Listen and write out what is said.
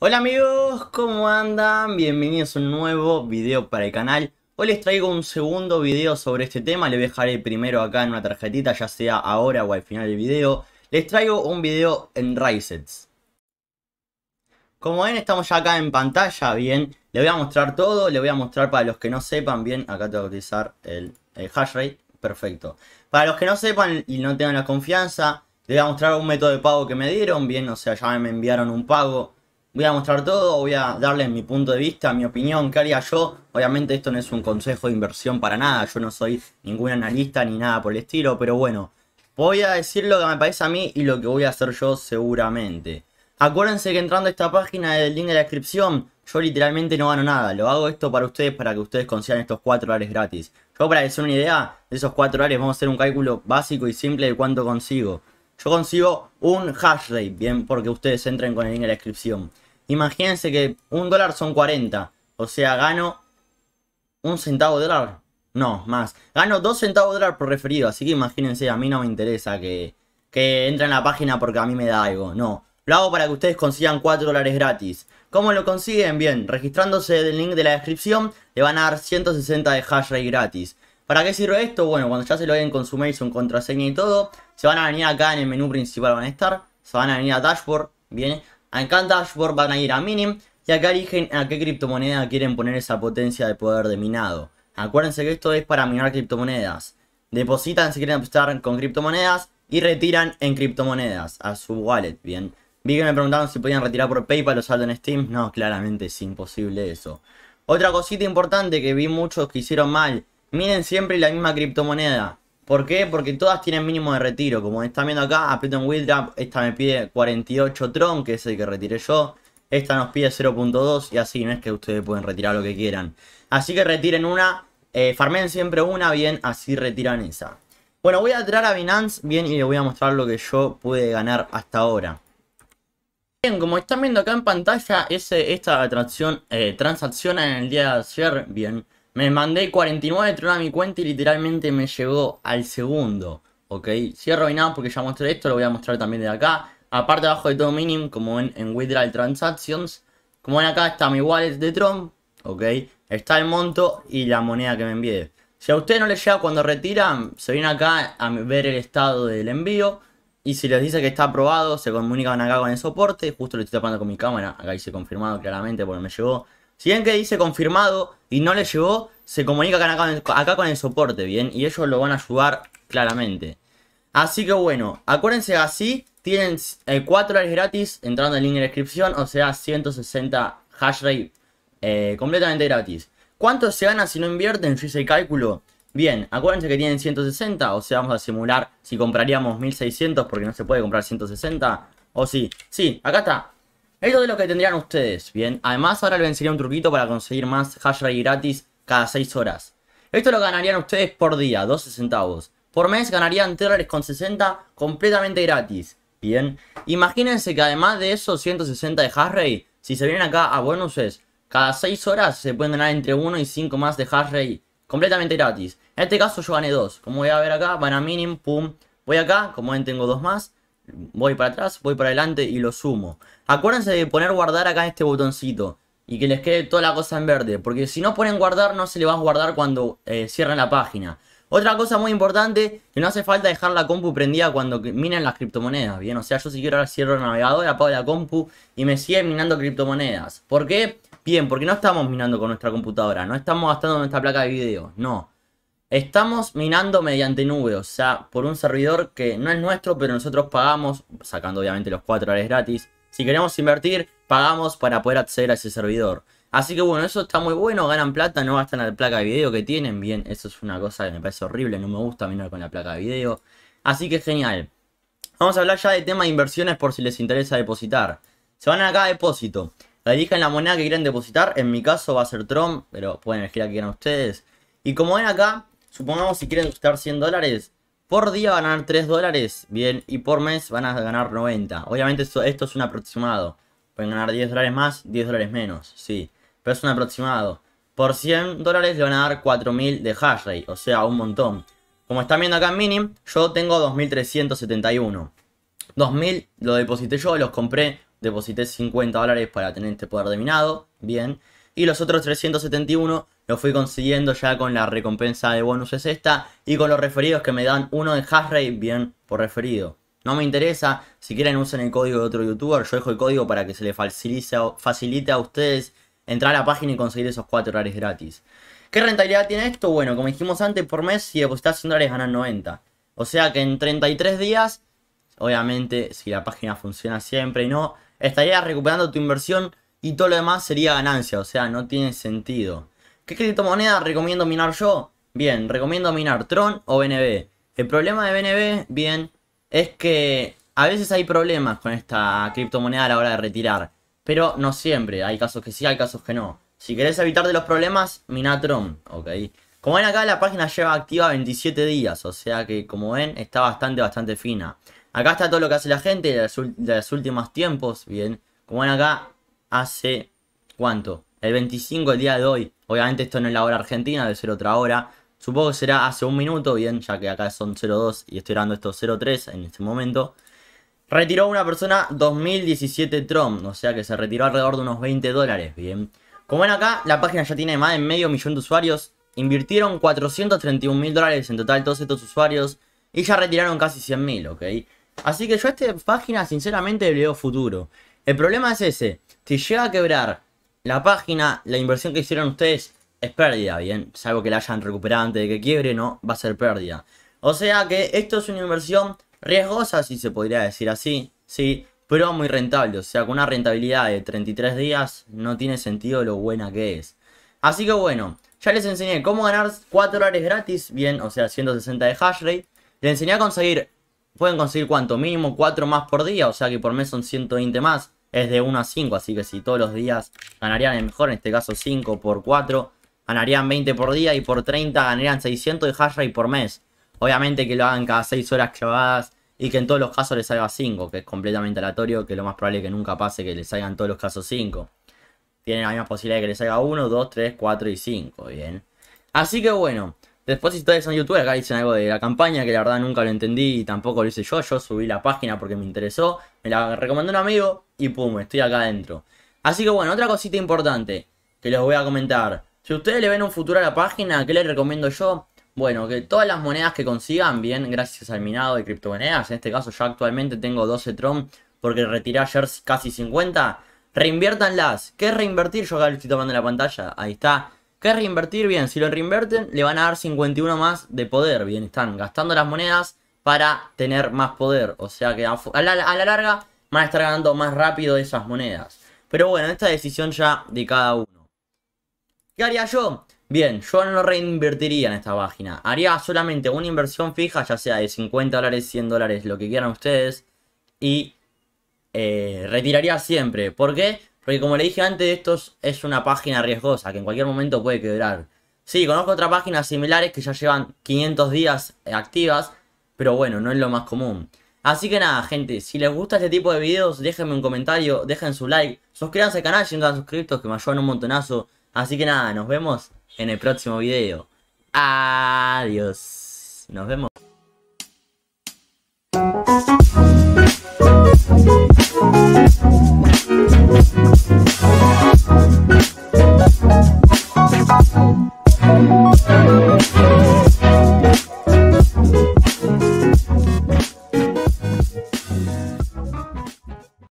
Hola amigos, ¿cómo andan? Bienvenidos a un nuevo video para el canal. Hoy les traigo un segundo video sobre este tema, le dejaré primero acá en una tarjetita, ya sea ahora o al final del video. Les traigo un video en Risets. Como ven, estamos ya acá en pantalla, bien. Le voy a mostrar todo, le voy a mostrar para los que no sepan, bien, acá tengo que utilizar el, el hash rate, perfecto. Para los que no sepan y no tengan la confianza, les voy a mostrar un método de pago que me dieron, bien, o sea, ya me enviaron un pago voy a mostrar todo, voy a darles mi punto de vista, mi opinión, qué haría yo. Obviamente esto no es un consejo de inversión para nada, yo no soy ningún analista ni nada por el estilo, pero bueno, voy a decir lo que me parece a mí y lo que voy a hacer yo seguramente. Acuérdense que entrando a esta página del link de la descripción, yo literalmente no gano nada. Lo hago esto para ustedes, para que ustedes consigan estos 4 dólares gratis. Yo para que se una idea, de esos 4 dólares vamos a hacer un cálculo básico y simple de cuánto consigo. Yo consigo un hash rate, bien, porque ustedes entren con el link de la descripción. Imagínense que un dólar son 40. O sea, gano un centavo de dólar. No, más. Gano dos centavos de dólar por referido. Así que imagínense, a mí no me interesa que, que entre en la página porque a mí me da algo. No. Lo hago para que ustedes consigan 4 dólares gratis. ¿Cómo lo consiguen? Bien, registrándose del link de la descripción le van a dar 160 de hash gratis. ¿Para qué sirve esto? Bueno, cuando ya se lo den con su mail, su contraseña y todo, se van a venir acá en el menú principal, van a estar, se van a venir a dashboard, viene, Acá en Dashboard van a ir a Minim y acá eligen a qué criptomoneda quieren poner esa potencia de poder de minado. Acuérdense que esto es para minar criptomonedas. Depositan si quieren apostar con criptomonedas y retiran en criptomonedas a su wallet, bien. Vi que me preguntaron si podían retirar por PayPal o saldo en Steam. No, claramente es imposible eso. Otra cosita importante que vi muchos que hicieron mal. Miren siempre la misma criptomoneda. ¿Por qué? Porque todas tienen mínimo de retiro. Como están viendo acá, a en Wildrap. Esta me pide 48 Tron, que es el que retiré yo. Esta nos pide 0.2 y así, no es que ustedes pueden retirar lo que quieran. Así que retiren una, eh, farmen siempre una, bien, así retiran esa. Bueno, voy a entrar a Binance, bien, y les voy a mostrar lo que yo pude ganar hasta ahora. Bien, como están viendo acá en pantalla, esta transacción, eh, transacción en el día de ayer, bien, me mandé 49 de Tron a mi cuenta y literalmente me llegó al segundo. Ok, cierro y nada porque ya mostré esto, lo voy a mostrar también de acá. Aparte abajo de todo minimum, como ven en Withdrawal Transactions. Como ven acá está mi wallet de Tron. Ok, está el monto y la moneda que me envíe. Si a ustedes no les llega cuando retiran, se viene acá a ver el estado del envío. Y si les dice que está aprobado, se comunican acá con el soporte. Justo lo estoy tapando con mi cámara. Acá dice confirmado claramente porque me llegó. Si ven que dice confirmado, y no les llegó, se comunica acá, con el soporte, ¿bien? Y ellos lo van a ayudar claramente. Así que bueno, acuérdense así, tienen el 4 horas gratis entrando en el descripción, o sea, 160 hash rate eh, completamente gratis. ¿Cuánto se gana si no invierten? si hice el cálculo. Bien, acuérdense que tienen 160, o sea, vamos a simular si compraríamos 1600 porque no se puede comprar 160. O sí, sí, acá está, esto es lo que tendrían ustedes, ¿bien? Además, ahora les vencería un truquito para conseguir más hash gratis cada 6 horas. Esto lo ganarían ustedes por día, 12 centavos. Por mes ganarían dólares con 60 completamente gratis, ¿bien? Imagínense que además de esos 160 de hash si se vienen acá a bonuses, cada 6 horas se pueden ganar entre 1 y 5 más de hash completamente gratis. En este caso yo gané 2. Como voy a ver acá, van a minim, pum. Voy acá, como ven tengo 2 más voy para atrás, voy para adelante y lo sumo. Acuérdense de poner guardar acá en este botoncito y que les quede toda la cosa en verde, porque si no ponen guardar no se le va a guardar cuando cierran eh, cierren la página. Otra cosa muy importante, que no hace falta dejar la compu prendida cuando minen las criptomonedas, ¿bien? O sea, yo si quiero ahora cierro el navegador, apago la compu y me sigue minando criptomonedas. ¿Por qué? Bien, porque no estamos minando con nuestra computadora, no estamos gastando nuestra placa de video, no. Estamos minando mediante nube, o sea, por un servidor que no es nuestro, pero nosotros pagamos, sacando obviamente los 4 dólares gratis. Si queremos invertir, pagamos para poder acceder a ese servidor. Así que bueno, eso está muy bueno, ganan plata, no gastan la placa de video que tienen. Bien, eso es una cosa que me parece horrible, no me gusta minar con la placa de video. Así que genial. Vamos a hablar ya de tema de inversiones por si les interesa depositar. Se van acá a depósito. Elijan la moneda que quieran depositar. En mi caso va a ser Tron, pero pueden elegir la que quieran ustedes. Y como ven acá, Supongamos si quieren gustar 100 dólares, por día van a ganar 3 dólares, bien, y por mes van a ganar 90. Obviamente esto, es un aproximado. Pueden ganar 10 dólares más, 10 dólares menos, sí. Pero es un aproximado. Por 100 dólares le van a dar 4000 de hash rate, o sea, un montón. Como están viendo acá en Mini, yo tengo 2371. 2000 lo deposité yo, los compré, deposité 50 dólares para tener este poder de minado, bien. Y los otros 371 los fui consiguiendo ya con la recompensa de bonus es esta. Y con los referidos que me dan uno de hashrate, bien por referido. No me interesa, si quieren usen el código de otro youtuber, yo dejo el código para que se les facilite, a ustedes entrar a la página y conseguir esos 4 dólares gratis. ¿Qué rentabilidad tiene esto? Bueno, como dijimos antes, por mes si depositas 100 dólares ganas 90. O sea que en 33 días, obviamente si la página funciona siempre y no, estarías recuperando tu inversión y todo lo demás sería ganancia, o sea, no tiene sentido. ¿Qué criptomoneda recomiendo minar yo? Bien, recomiendo minar Tron o BNB. El problema de BNB, bien, es que a veces hay problemas con esta criptomoneda a la hora de retirar, pero no siempre, hay casos que sí, hay casos que no. Si querés de los problemas, mina Tron, ok. Como ven acá, la página lleva activa 27 días, o sea que como ven, está bastante, bastante fina. Acá está todo lo que hace la gente de los últimos tiempos, bien. Como ven acá, hace cuánto? El 25 el día de hoy. Obviamente esto no es la hora argentina, debe ser otra hora. Supongo que será hace un minuto, bien, ya que acá son 02 y estoy dando estos 03 en este momento. Retiró una persona 2017 trom, o sea que se retiró alrededor de unos 20 dólares, bien. Como ven acá, la página ya tiene más de medio millón de usuarios. Invirtieron 431 mil dólares en total todos estos usuarios y ya retiraron casi 100 mil, ¿ok? Así que yo a esta página sinceramente le veo futuro. El problema es ese. Si llega a quebrar la página, la inversión que hicieron ustedes es pérdida, ¿bien? Salvo que la hayan recuperado antes de que quiebre, ¿no? Va a ser pérdida. O sea que esto es una inversión riesgosa, si se podría decir así, ¿sí? Pero muy rentable. O sea, con una rentabilidad de 33 días no tiene sentido lo buena que es. Así que bueno, ya les enseñé cómo ganar 4 dólares gratis, bien, o sea, 160 de hash rate. Les enseñé a conseguir Pueden conseguir cuánto, mínimo 4 más por día, o sea que por mes son 120 más. Es de 1 a 5, así que si todos los días ganarían el mejor, en este caso 5 por 4, ganarían 20 por día y por 30 ganarían 600 de hash por mes. Obviamente que lo hagan cada 6 horas clavadas y que en todos los casos les salga 5, que es completamente aleatorio, que lo más probable es que nunca pase que les salgan todos los casos 5. Tienen la misma posibilidad de que les salga 1, 2, 3, 4 y 5, bien. Así que bueno, Después, si ustedes son youtubers, acá dicen algo de la campaña, que la verdad nunca lo entendí y tampoco lo hice yo. Yo subí la página porque me interesó, me la recomendó un amigo y pum, estoy acá adentro. Así que bueno, otra cosita importante que les voy a comentar. Si ustedes le ven un futuro a la página, ¿qué les recomiendo yo? Bueno, que todas las monedas que consigan, bien, gracias al minado de criptomonedas, en este caso yo actualmente tengo 12 Tron porque retiré ayer casi 50, reinviértanlas. ¿Qué es reinvertir? Yo acá lo estoy tomando en la pantalla, ahí está. ¿Qué reinvertir? Bien, si lo reinverten, le van a dar 51 más de poder. Bien, están gastando las monedas para tener más poder. O sea que a, la, larga van a estar ganando más rápido esas monedas. Pero bueno, esta decisión ya de cada uno. ¿Qué haría yo? Bien, yo no reinvertiría en esta página. Haría solamente una inversión fija, ya sea de 50 dólares, 100 dólares, lo que quieran ustedes. Y eh, retiraría siempre. ¿Por qué? Porque como le dije antes, esto es una página riesgosa, que en cualquier momento puede quebrar. Sí, conozco otras páginas similares que ya llevan 500 días eh, activas, pero bueno, no es lo más común. Así que nada, gente, si les gusta este tipo de videos, déjenme un comentario, dejen su like, suscríbanse al canal si no están suscritos, que me ayudan un montonazo. Así que nada, nos vemos en el próximo video. Adiós. Nos vemos.